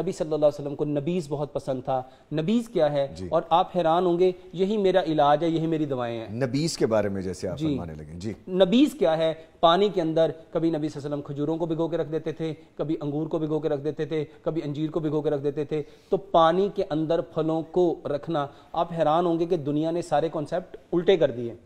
नबी सल्लल्लाहु अलैहि वसल्लम को नबीज़ बहुत पसंद था नबीज़ क्या है और आप हैरान होंगे यही मेरा इलाज है यही मेरी दवाएं हैं नबीज़ के बारे में जैसे आप जी, लगे जी नबीज़ क्या है पानी के अंदर कभी नबी वसल्लम खजूरों को भिगो के रख देते थे कभी अंगूर को भिगो के रख देते थे कभी अंजीर को भिगो के रख देते थे तो पानी के अंदर फलों को रखना आप हैरान होंगे कि दुनिया ने सारे कॉन्सेप्ट उल्टे कर दिए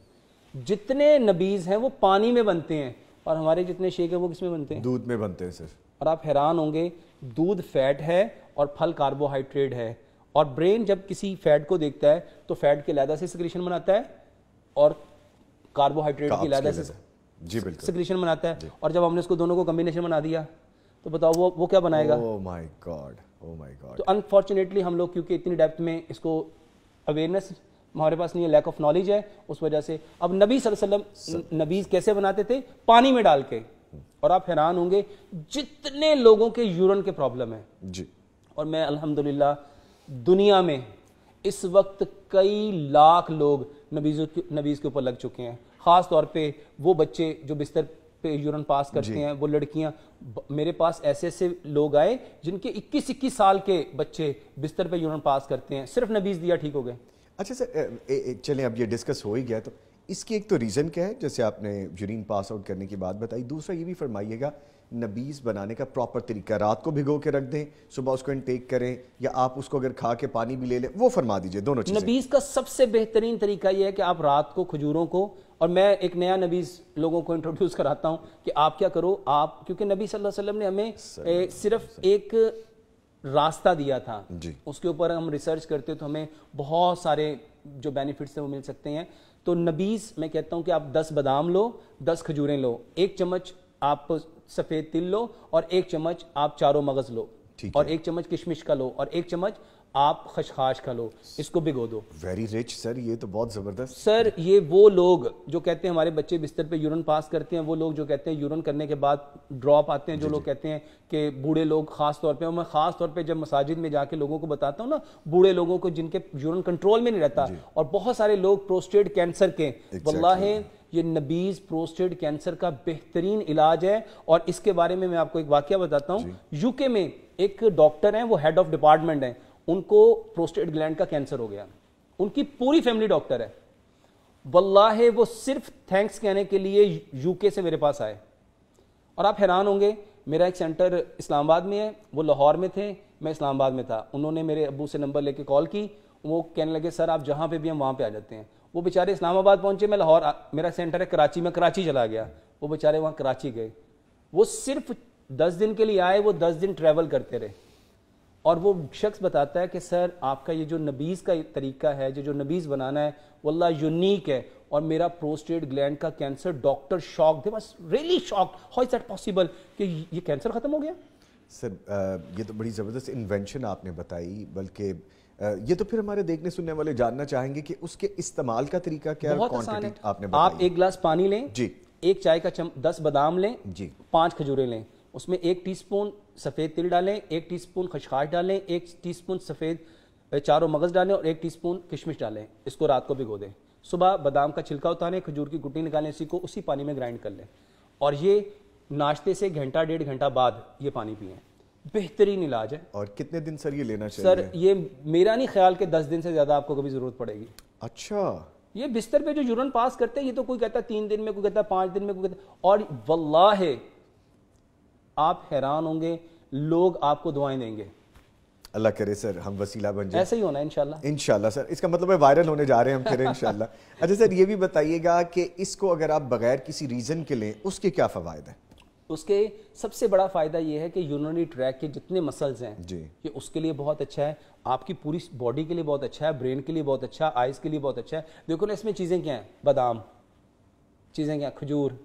जितने नबीज़ हैं वो पानी में बनते हैं और हमारे जितने शेक है वो किसमें बनते हैं दूध में बनते हैं सर और आप हैरान होंगे दूध फैट है और फल कार्बोहाइड्रेट है और ब्रेन जब किसी फैट को देखता है तो फैट के लैदा से सिक्रेशन बनाता है और कार्बोहाइड्रेट की लैदा से जी बिल्कुल सिक्रेशन बनाता है और जब हमने इसको दोनों को कम्बिनेशन बना दिया तो बताओ वो वो क्या बनाएगा oh my god oh my god तो अनफॉर्चुनेटली हम लोग क्योंकि इतनी डेप्थ में इसको अवेयरनेस हमारे पास नहीं है लैक ऑफ नॉलेज है उस वजह से अब नबी वसल्लम नबी कैसे बनाते थे पानी में डाल के और आप हैरान होंगे जितने लोगों के यूरन के प्रॉब्लम है जी और मैं अल्हम्दुलिल्लाह दुनिया में इस वक्त कई लाख लोग नबीजों नबीज के ऊपर लग चुके हैं ख़ास तौर पे वो बच्चे जो बिस्तर पे यूरन पास करते हैं वो लड़कियां मेरे पास ऐसे ऐसे लोग आए जिनके 21-21 साल के बच्चे बिस्तर पे यूरन पास करते हैं सिर्फ नबीज दिया ठीक हो गए अच्छा सर चलें अब ये डिस्कस हो ही गया तो इसकी एक तो रीज़न क्या है जैसे आपने यूरिन पास आउट करने की बात बताई दूसरा ये भी फरमाइएगा नबीज़ बनाने का प्रॉपर तरीका रात को भिगो के रख दें सुबह उसको इनटेक करें या आप उसको अगर खा के पानी भी ले लें वो फरमा दीजिए दोनों चीज़ें नबीज़ का सबसे बेहतरीन तरीका यह है कि आप रात को खजूरों को और मैं एक नया नबीज़ लोगों को इंट्रोड्यूस कराता हूँ कि आप क्या करो आप क्योंकि नबी सल्लल्लाहु अलैहि वसल्लम ने हमें ए, सिर्फ एक रास्ता दिया था जी उसके ऊपर हम रिसर्च करते हो तो हमें बहुत सारे जो बेनिफिट्स हैं वो मिल सकते हैं तो नबीस मैं कहता हूं कि आप दस बादाम लो दस खजूरें लो एक चम्मच आप सफ़ेद तिल लो और एक चम्मच आप चारों मगज़ लो और एक चम्मच किशमिश का लो और एक चम्मच आप खशखाश का लो इसको भिगो दो वेरी रिच सर ये तो बहुत जबरदस्त सर ये वो लोग जो कहते हैं हमारे बच्चे बिस्तर पे यूरन पास करते हैं वो लोग जो कहते हैं यूरन करने के बाद ड्रॉप आते हैं जो लोग कहते हैं कि बूढ़े लोग खास तौर पे और मैं खास तौर पे जब मसाजिद में जाके लोगों को बताता हूँ ना बूढ़े लोगों को जिनके यूरन कंट्रोल में नहीं रहता और बहुत सारे लोग प्रोस्टेट कैंसर के वल्लाह ये नबीज प्रोस्टेट कैंसर का बेहतरीन इलाज है और इसके बारे में मैं आपको एक वाक्य बताता हूँ यूके में एक डॉक्टर हैं वो हेड ऑफ डिपार्टमेंट हैं उनको प्रोस्टेट ग्लैंड का कैंसर हो गया उनकी पूरी फैमिली डॉक्टर है वल्ला है वो सिर्फ थैंक्स कहने के लिए यूके से मेरे पास आए और आप हैरान होंगे मेरा एक सेंटर इस्लामाबाद में है वो लाहौर में थे मैं इस्लामाबाद में था उन्होंने मेरे अबू से नंबर लेके कॉल की वो कहने लगे सर आप जहाँ पे भी हम वहाँ पे आ जाते हैं वो बेचारे इस्लामाबाद पहुँचे मैं लाहौर मेरा सेंटर है कराची में कराची चला गया वो बेचारे वहाँ कराची गए वो सिर्फ दस दिन के लिए आए वो दस दिन ट्रैवल करते रहे और वो शख्स बताता है कि सर आपका ये जो नबीज़ का तरीका है जो जो नबीज़ बनाना है वो अल्लाह यूनिक है और मेरा प्रोस्टेट ग्लैंड का कैंसर डॉक्टर शॉक थे बस really shock how is that possible कि ये कैंसर ख़त्म हो गया सर ये तो बड़ी ज़बरदस्त इन्वेंशन आपने बताई बल्कि ये तो फिर हमारे देखने सुनने वाले जानना चाहेंगे कि उसके इस्तेमाल का तरीका क्या बहुत है आपने आप एक गिलास पानी लें जी एक चाय का चम दस बादाम लें जी पांच खजूरें लें उसमें एक टीस्पून सफ़ेद तिल डालें एक टीस्पून खशखाश डालें एक टीस्पून सफ़ेद चारों मगज़ डालें और एक टीस्पून किशमिश डालें इसको रात को भिगो दें सुबह बादाम का छिलका उतारें खजूर की गुटी निकालें इसी को उसी पानी में ग्राइंड कर लें और ये नाश्ते से घंटा डेढ़ घंटा बाद ये पानी पिए बेहतरीन इलाज है और कितने दिन सर ये लेना चाहिए सर ये मेरा नहीं ख्याल कि दस दिन से ज़्यादा आपको कभी ज़रूरत पड़ेगी अच्छा ये बिस्तर पे जो यूरन पास करते हैं ये तो कोई कहता है तीन दिन में कोई कहता है पांच दिन में कोई कहता है और वल्ला है आप हैरान होंगे लोग आपको दुआएं देंगे अल्लाह करे सर हम वसीला बन जाए ऐसे ही होना इनशाला इनशाला सर इसका मतलब है वायरल होने जा रहे हैं हम फिर इनशाला अच्छा सर ये भी बताइएगा कि इसको अगर आप बगैर किसी रीज़न के लें उसके क्या फायदे हैं उसके सबसे बड़ा फ़ायदा यह है कि यूनोनी ट्रैक के जितने मसल्स हैं जी ये उसके लिए बहुत अच्छा है आपकी पूरी बॉडी के लिए बहुत अच्छा है ब्रेन के लिए बहुत अच्छा है आइज़ के लिए बहुत अच्छा है देखो ना इसमें चीज़ें क्या है बादाम चीज़ें क्या खजूर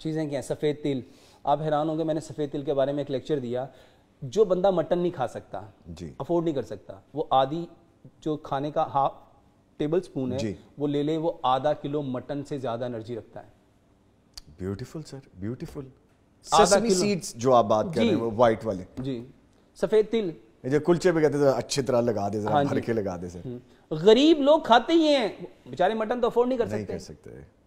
चीज़ें क्या हैं सफ़ेद तिल आप हैरान होंगे मैंने सफ़ेद तिल के बारे में एक लेक्चर दिया जो बंदा मटन नहीं खा सकता जी अफोर्ड नहीं कर सकता वो आधी जो खाने का हाफ टेबल स्पून है वो ले ले वो आधा किलो मटन से ज़्यादा एनर्जी रखता है beautiful sir beautiful sesame seeds जो आप बात कर रहे हैं वो वाइट वाले जी सफेद तिल जो कुलचे पे कहते थे तो अच्छी तरह लगा दे जरा हाँ भर के लगा दे सर हम्म। गरीब लोग खाते ही हैं बेचारे मटन तो अफोर्ड नहीं कर सकते नहीं कर सकते